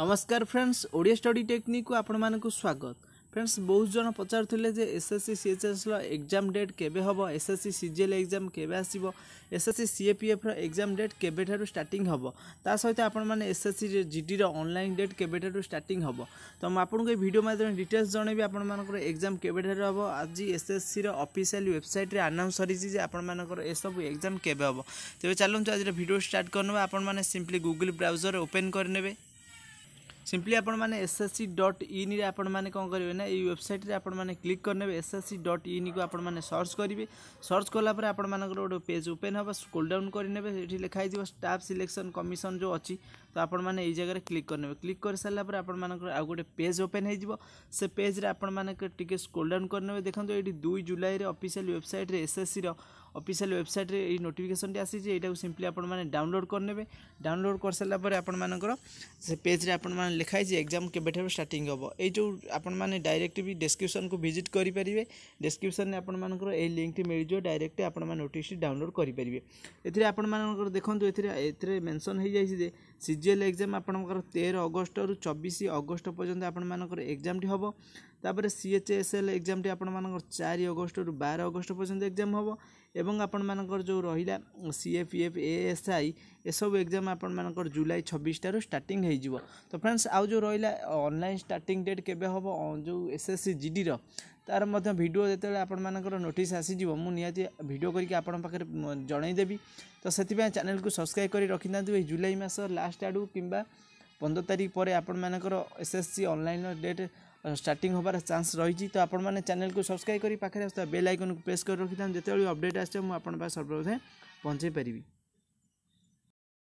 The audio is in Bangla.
নমস্কার ফ্রেন্ডস ওড়িয়া স্টডি টেকনিকু আপনার স্বাগত ফ্রেন্ডস বহু জন পচারুলে যে এসএসসি সিএচএসর এক্সাম ডেট কেবে হব এসএসসি সিজিএল এক্সাম কেবে আসব এসএসসি সিএপিএফর এক্সাম ডেট কেবেঠার স্টার্টিং হব তা সহ আপনার এসএসসি জিডির অনলাইন ডেট কেবেঠার স্টার্টিং হব তো মু আপনার এই ভিডিও মাধ্যমে ডিটেলস জনাইবি আপনার এক্সাম কেবেঠার হব আজ এসএসসির অফিসিয়াল ওয়েবসাইটে আনাউন্স সরিছি যে আপনার এসব এক্সাম কেবে হব তবে চালু আজ ভিডিও স্টার্ট করে নেবে আপনার সিম্পলি গুগল ব্রাউজর ওপেন করে নেবে ସିମ୍ପଲି ଆପଣମାନେ ଏସ୍ ଏସ୍ ସି ଡଟ୍ ଇନ୍ରେ ଆପଣମାନେ କ'ଣ କରିବେ ନା ଏଇ ୱେବସାଇଟ୍ରେ ଆପଣମାନେ କ୍ଲିକ୍ କରିନେବେ ଏସ୍ ଏସ୍ ସି ଡଟ୍ ଇନ୍କୁ ଆପଣମାନେ ସର୍ଚ୍ଚ କରିବେ ସର୍ଚ୍ଚ କଲା ପରେ ଆପଣମାନଙ୍କର ଗୋଟେ ପେଜ୍ ଓପେନ୍ ହେବ ସ୍କୁଲ୍ ଡାଉନ୍ କରିନେବେ ଏଠି ଲେଖା ହେଇଯିବ ଷ୍ଟାଫ୍ ସିଲେକ୍ସନ୍ କମିଶନ୍ ଯେଉଁ ଅଛି ତ ଆପଣମାନେ ଏଇ ଜାଗାରେ କ୍ଲିକ୍ କରିନେବେ କ୍ଲିକ୍ କରିସାରିଲା ପରେ ଆପଣମାନଙ୍କର ଆଉ ଗୋଟେ ପେଜ୍ ଓପେନ୍ ହେଇଯିବ ସେ ପେଜ୍ରେ ଆପଣମାନେ ଟିକେ ସ୍କୁଲ୍ ଡାଉନ୍ କରିନେବେ ଦେଖନ୍ତୁ ଏଇଠି ଦୁଇ ଜୁଲାଇରେ ଅଫିସିଆଲ୍ ୱେବସାଇଟ୍ରେ ଏସ୍ଏସ୍ସିର অফিসিয়াল ওয়েবসাইটে এই নোটিফিকেসনটি আসিছে এইটাকে সিম্পলি আপনার ডাউনলোড করে ডাউনলোড করসারা পরে আপনার সে পেজরে আপনার লেখা হয়েছে এক্সাম কেবেঠার স্টার্টিং হব এই যে আপনার ডাইরেক্ট বি ডেসক্রিপশন কু ভিজিট করে পেয়ে ডেসক্রিপশন আপনার এই লিঙ্কটি মিলিযোগ ডাইরেক্ট আপনার নোটিসটি ডাউনলোড করে পেয়ে এতে আপনার দেখুন এতে এতে মেনশন হয়ে যাই যে সিজিএল এক্সাম আপনার তের অগস্টর চবিশ অগস্ট পর্যন্ত আপনার এক্সামটি হব তাপরে সিএচএসএল এক্সামটি আপনার চারি অগস্টর বার অগস্ট পর্যন্ত এক্সাম হব এবং ଆପଣମାନଙ୍କର ଯେଉଁ ରହିଲା C A P F A S I ଏସବୁ ଏକ୍ଜାମ୍ ଆପଣମାନଙ୍କର ଜୁଲାଇ ଛବିଶଟାରୁ ଷ୍ଟାର୍ଟିଂ ହେଇଯିବ ତ ଫ୍ରେଣ୍ଡସ୍ ଆଉ ଯେଉଁ ରହିଲା ଅନଲାଇନ୍ ଷ୍ଟାର୍ଟିଂ ଡେଟ୍ କେବେ ହେବ ଯେଉଁ ଏସ୍ ଏସ୍ ସି ଜିଡ଼ିର ତାର ମଧ୍ୟ ଭିଡ଼ିଓ ଯେତେବେଳେ ଆପଣମାନଙ୍କର ନୋଟିସ୍ ଆସିଯିବ ମୁଁ ନିହାତି ଭିଡ଼ିଓ କରିକି ଆପଣଙ୍କ ପାଖରେ ଜଣାଇଦେବି ତ ସେଥିପାଇଁ ଚ୍ୟାନେଲ୍କୁ ସବସ୍କ୍ରାଇବ୍ କରି ରଖିଥାନ୍ତୁ ଏଇ ଜୁଲାଇ ମାସ ଲାଷ୍ଟ ଆଡ଼କୁ କିମ୍ବା ପନ୍ଦର ତାରିଖ ପରେ ଆପଣମାନଙ୍କର ଏସ୍ ଏସ୍ ସି ଅନଲାଇନ୍ର ଡେଟ୍ স্টার্টিং হবার চান্স রয়েছে তো আপনার চ্যানেল সবসক্রাইব করে পাখে আসুক বেল আইকন প্রেস করে রাখি যেত অপডেট আসছে আপনার সর্বপ্রথমে পৌঁছাই পারি